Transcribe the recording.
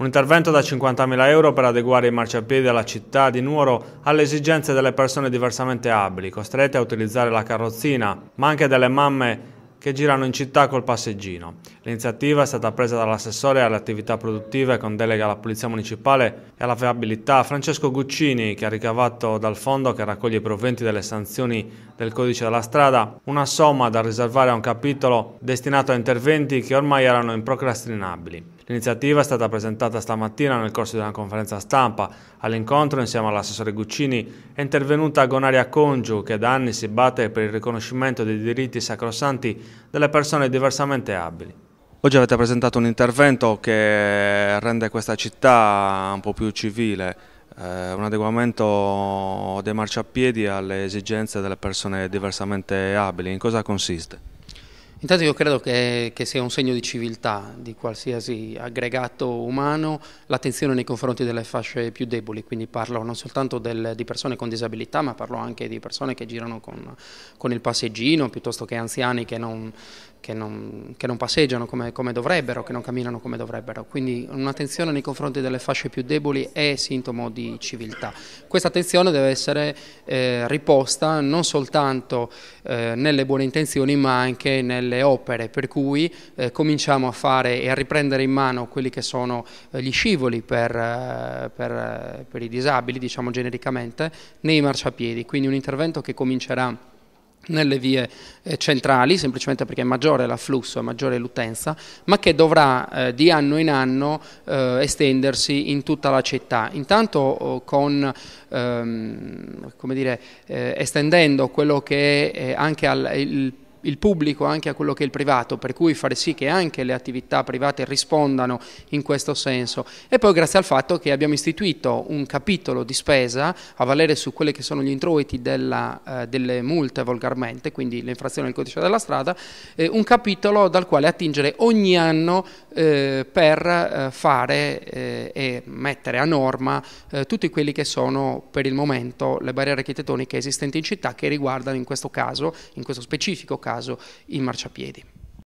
Un intervento da 50.000 euro per adeguare i marciapiedi alla città di Nuoro alle esigenze delle persone diversamente abili, costrette a utilizzare la carrozzina, ma anche delle mamme che girano in città col passeggino. L'iniziativa è stata presa dall'assessore alle attività produttive con delega alla Polizia Municipale e alla viabilità Francesco Guccini, che ha ricavato dal fondo che raccoglie i proventi delle sanzioni del codice della strada una somma da riservare a un capitolo destinato a interventi che ormai erano improcrastinabili. L'iniziativa è stata presentata stamattina nel corso di una conferenza stampa. All'incontro, insieme all'assessore Guccini, è intervenuta Gonaria Congiu, che da anni si batte per il riconoscimento dei diritti sacrosanti delle persone diversamente abili. Oggi avete presentato un intervento che rende questa città un po' più civile, eh, un adeguamento dei marciapiedi alle esigenze delle persone diversamente abili. In cosa consiste? Intanto io credo che, che, sia un segno di civiltà di qualsiasi aggregato umano l'attenzione nei confronti delle fasce più deboli, quindi parlo non soltanto del, di persone con disabilità ma parlo anche di persone che girano con, con il passeggino piuttosto che anziani che non, che non, che non, passeggiano come, come, dovrebbero, che non camminano come dovrebbero. Quindi un'attenzione nei confronti delle fasce più deboli è sintomo di civiltà. Questa attenzione deve essere eh, riposta non soltanto eh, nelle buone intenzioni ma anche nelle opere, per cui eh, cominciamo a fare e a riprendere in mano quelli che sono eh, gli scivoli per, eh, per, eh, per i disabili, diciamo genericamente, nei marciapiedi. Quindi un intervento che comincerà nelle vie eh, centrali, semplicemente perché è maggiore l'afflusso, è maggiore l'utenza, ma che dovrà eh, di anno in anno eh, estendersi in tutta la città. Intanto oh, con, ehm, dire, eh, estendendo quello che è eh, anche al, il il pubblico anche a quello che è il privato, per cui fare sì che anche le attività private rispondano in questo senso. E poi grazie al fatto che abbiamo istituito un capitolo di spesa a valere su quelli che sono gli introiti della, eh, delle multe volgarmente, quindi l'infrazione del codice della strada, eh, un capitolo dal quale attingere ogni anno eh, per eh, fare eh, e mettere a norma eh, tutti quelli che sono per il momento le barriere architettoniche esistenti in città che riguardano in questo caso, in questo specifico caso, caso il marciapiedi.